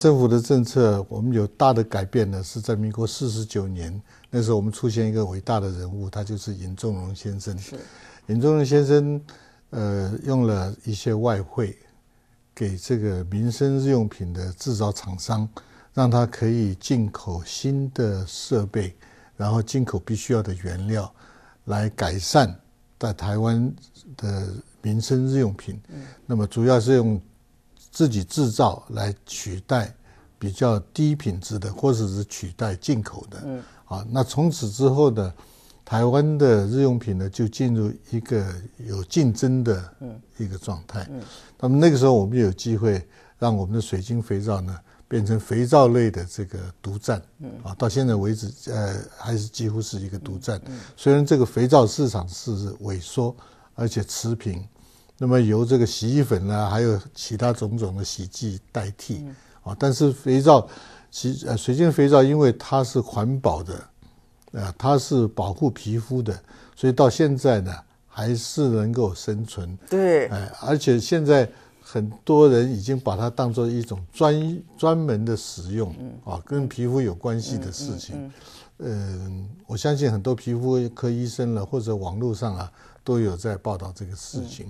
政府的政策，我们有大的改变呢，是在民国四十九年，那时候我们出现一个伟大的人物，他就是尹仲荣先生。尹仲荣先生，呃，用了一些外汇，给这个民生日用品的制造厂商，让他可以进口新的设备，然后进口必须要的原料，来改善在台湾的民生日用品。嗯，那么主要是用。自己制造来取代比较低品质的，或者是取代进口的。嗯。啊，那从此之后呢，台湾的日用品呢就进入一个有竞争的一个状态。嗯。那么那个时候我们有机会让我们的水晶肥皂呢变成肥皂类的这个独占。嗯。啊，到现在为止，呃，还是几乎是一个独占。嗯。虽然这个肥皂市场是萎缩，而且持平。那么由这个洗衣粉呢，还有其他种种的洗剂代替啊，但是肥皂，其呃，水晶肥皂因为它是环保的，啊，它是保护皮肤的，所以到现在呢还是能够生存。对，哎，而且现在很多人已经把它当做一种专专门的使用啊，跟皮肤有关系的事情。呃，我相信很多皮肤科医生了，或者网络上啊都有在报道这个事情。